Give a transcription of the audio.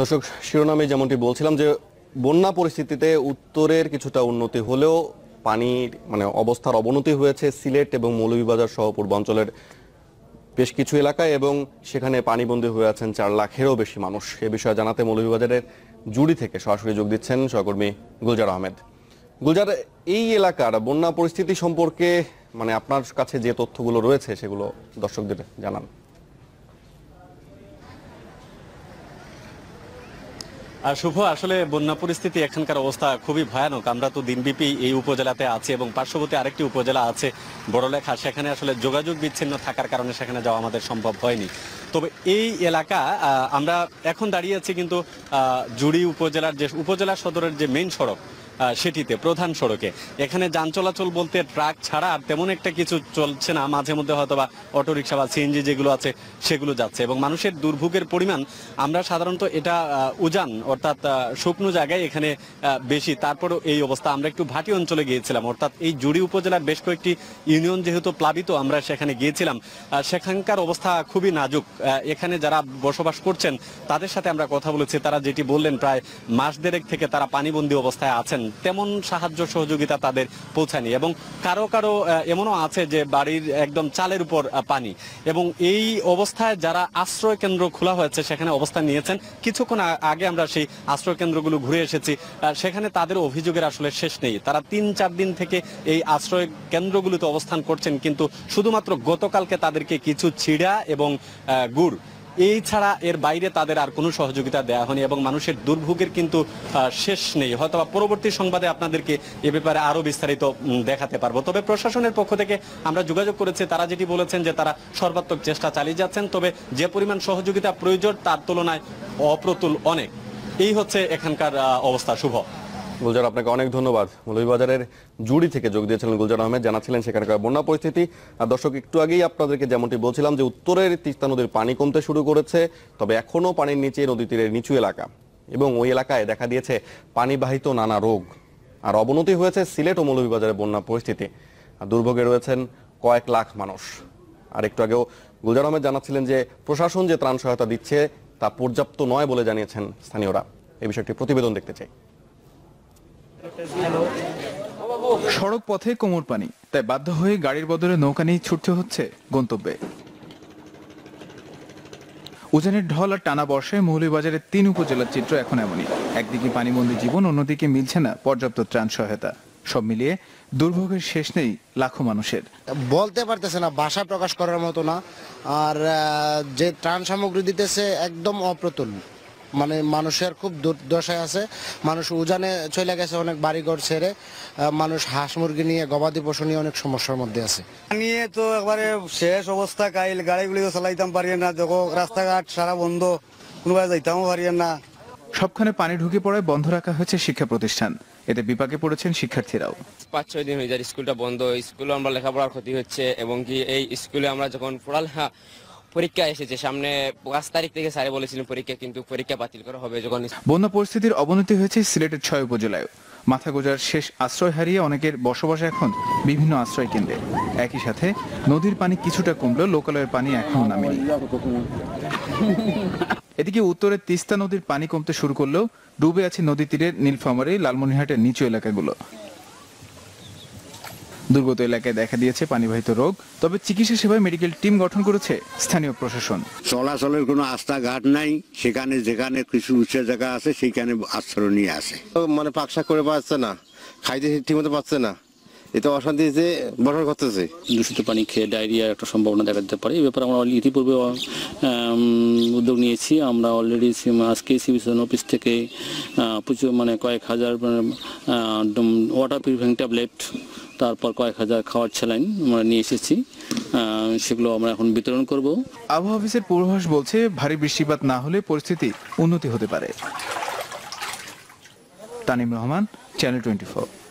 দর্শক শিরোনামে যেমনটি বলছিলাম যে বন্যা পরিস্থিতিতে উত্তরের কিছুটা উন্নতি হলেও পানির মানে অবস্থার অবনতি হয়েছে সিলেট এবং মৌলভীবাজার সহ পূর্বাঞ্চলের বেশ কিছু এলাকায় এবং সেখানে পানিবন্দী হয়ে আছেন চার লাখেরও বেশি মানুষ এ বিষয়ে জানাতে মৌলভীবাজারের জুড়ি থেকে সরাসরি যোগ দিচ্ছেন সহকর্মী গুলজার আহমেদ গুলজার এই এলাকার বন্যা পরিস্থিতি সম্পর্কে মানে আপনার কাছে যে তথ্যগুলো রয়েছে সেগুলো দর্শকদের জানান শুভ আসলে বন্যা পরিস্থিতি এখানকার অবস্থা খুবই ভয়ানক আমরা তো দিনব্যাপী এই উপজেলাতে আছি এবং পার্শ্ববর্তী আরেকটি উপজেলা আছে বড়লেখা সেখানে আসলে যোগাযোগ বিচ্ছিন্ন থাকার কারণে সেখানে যাওয়া আমাদের সম্ভব হয়নি তবে এই এলাকা আমরা এখন দাঁড়িয়ে আছি কিন্তু জুড়ি উপজেলার যে উপজেলা সদরের যে মেইন সড়ক সেটিতে প্রধান সড়কে এখানে যান চলাচল বলতে ট্রাক ছাড়া আর তেমন একটা কিছু চলছে না মাঝে মধ্যে হয়তো বা অটোরিকশা বা সিএনজি যেগুলো আছে সেগুলো যাচ্ছে এবং মানুষের দুর্ভোগের পরিমাণ আমরা সাধারণত এটা উজান অর্থাৎ শুকনো জায়গায় এখানে বেশি তারপরও এই অবস্থা আমরা একটু ভাটি অঞ্চলে গিয়েছিলাম অর্থাৎ এই জুড়ি উপজেলার বেশ কয়েকটি ইউনিয়ন যেহেতু প্লাবিত আমরা সেখানে গিয়েছিলাম সেখানকার অবস্থা খুবই নাজুক এখানে যারা বসবাস করছেন তাদের সাথে আমরা কথা বলেছি তারা যেটি বললেন প্রায় মাস দেড়েক থেকে তারা পানিবন্দী অবস্থায় আছেন তেমন সাহায্য সহযোগিতা তাদের পৌঁছায়নি এবং কারো কারো এমনও আছে যে বাড়ির একদম চালের উপর পানি এবং এই অবস্থায় যারা আশ্রয় কেন্দ্র খোলা হয়েছে সেখানে অবস্থান নিয়েছেন কিছুক্ষণ আগে আমরা সেই আশ্রয় কেন্দ্রগুলো ঘুরে এসেছি সেখানে তাদের অভিযোগের আসলে শেষ নেই তারা তিন চার দিন থেকে এই আশ্রয় কেন্দ্রগুলোতে অবস্থান করছেন কিন্তু শুধুমাত্র গতকালকে তাদেরকে কিছু ছিড়া এবং গুড় এই ছাড়া এর বাইরে তাদের আর কোনো সহযোগিতা দেওয়া হয়নি এবং মানুষের দুর্ভোগের কিন্তু শেষ নেই হয়তো পরবর্তী সংবাদে আপনাদেরকে এ ব্যাপারে আরও বিস্তারিত দেখাতে পারবো তবে প্রশাসনের পক্ষ থেকে আমরা যোগাযোগ করেছি তারা যেটি বলেছেন যে তারা সর্বাত্মক চেষ্টা চালিয়ে যাচ্ছেন তবে যে পরিমাণ সহযোগিতা প্রয়োজন তার তুলনায় অপ্রতুল অনেক এই হচ্ছে এখানকার অবস্থা শুভ গুলজার আপনাকে অনেক ধন্যবাদ মৌলভীবাজারের জুড়ি থেকে যোগ দিয়েছিলেন গুলজার আহমেদ জানাচ্ছিলেন সেখানকার বন্যা পরিস্থিতি আর দর্শক একটু আগেই আপনাদেরকে যেমনটি বলছিলাম যে উত্তরের তিস্তা নদীর পানি কমতে শুরু করেছে তবে এখনও পানির নিচে নদী তীরের নিচু এলাকা এবং ওই এলাকায় দেখা দিয়েছে পানিবাহিত নানা রোগ আর অবনতি হয়েছে সিলেট ও মৌলভীবাজারের বন্যা পরিস্থিতি আর দুর্ভোগে রয়েছেন কয়েক লাখ মানুষ আর একটু আগেও গুলজার আহমেদ জানাচ্ছিলেন যে প্রশাসন যে ত্রাণ সহায়তা দিচ্ছে তা পর্যাপ্ত নয় বলে জানিয়েছেন স্থানীয়রা এই বিষয়টি প্রতিবেদন দেখতে চাই সড়ক পথে কোমর পানি তাই বাধ্য হয়ে গাড়ির বদলে নৌকা নিয়ে ছুটতে হচ্ছে গন্তব্যে উজানের ঢল আর টানা বর্ষায় মৌলীবাজারের তিন উপজেলার চিত্র এখন এমনই একদিকে পানিবন্দী জীবন অন্যদিকে মিলছে না পর্যাপ্ত ত্রাণ সহায়তা সব মিলিয়ে দুর্ভোগের শেষ নেই লাখো মানুষের বলতে পারতেছে না ভাষা প্রকাশ করার মতো না আর যে ত্রাণ সামগ্রী দিতেছে একদম অপ্রতুল মানে মানুষের খুব দুর্দশায় আছে মানুষ উজানে চলে গেছে অনেক বাড়িঘর ছেড়ে মানুষ হাঁস মুরগি নিয়ে গবাদি পশু নিয়ে অনেক সমস্যার মধ্যে আছে নিয়ে তো একবারে শেষ অবস্থা কাইল গাড়িগুলি চালাইতাম পারি না দেখো রাস্তাঘাট সারা বন্ধ কোনোভাবে যাইতামও পারি না সবখানে পানি ঢুকে পড়ায় বন্ধ রাখা হয়েছে শিক্ষা প্রতিষ্ঠান এতে বিপাকে পড়েছেন শিক্ষার্থীরাও পাঁচ ছয় দিন হয়ে যায় স্কুলটা বন্ধ স্কুলে আমরা লেখাপড়ার ক্ষতি হচ্ছে এবং কি এই স্কুলে আমরা যখন পড়ালেখা পরীক্ষা এসেছে সামনে পাঁচ তারিখ থেকে স্যারে বলেছিলেন পরীক্ষা কিন্তু পরীক্ষা বাতিল করা হবে যখন বন্যা পরিস্থিতির অবনতি হয়েছে সিলেটের ছয় উপজেলায় মাথা গোজার শেষ আশ্রয় হারিয়ে অনেকের বসবাস এখন বিভিন্ন আশ্রয় কেন্দ্রে একই সাথে নদীর পানি কিছুটা কমলো লোকালয়ের পানি এখনো নামেনি এদিকে উত্তরে তিস্তা নদীর পানি কমতে শুরু করলেও ডুবে আছে নদী তীরের নীলফামারী লালমনিহাটের নিচু এলাকাগুলো দুর্গত এলাকায় দেখা দিয়েছে পানিবাহিত রোগ তবে চিকিৎসা সেবায় মেডিকেল টিম গঠন করেছে স্থানীয় প্রশাসন চলাচলের কোনো ঘাট নাই সেখানে যেখানে কিছু উচ্চের জায়গা আছে সেইখানে আশ্রয় নিয়ে আসে মানে পাকশাক করে পাচ্ছে না খাইতে মতো পাচ্ছে না এতে অশান্তি যে বসবাস করতেছে দূষিত পানি খেয়ে ডায়রিয়ার একটা সম্ভাবনা দেখা দিতে পারে এই ব্যাপারে আমরা ইতিপূর্বে উদ্যোগ নিয়েছি আমরা অলরেডি আজকে সিভিশন অফিস থেকে প্রচুর মানে কয়েক হাজার ওয়াটার পিউরিফাইং ট্যাবলেট তারপর কয়েক হাজার খাওয়ার স্যালাইন আমরা নিয়ে এসেছি সেগুলো আমরা এখন বিতরণ করব আবহাওয়া অফিসের পূর্বাভাস বলছে ভারী বৃষ্টিপাত না হলে পরিস্থিতি উন্নতি হতে পারে Tanim Rahman channel twenty four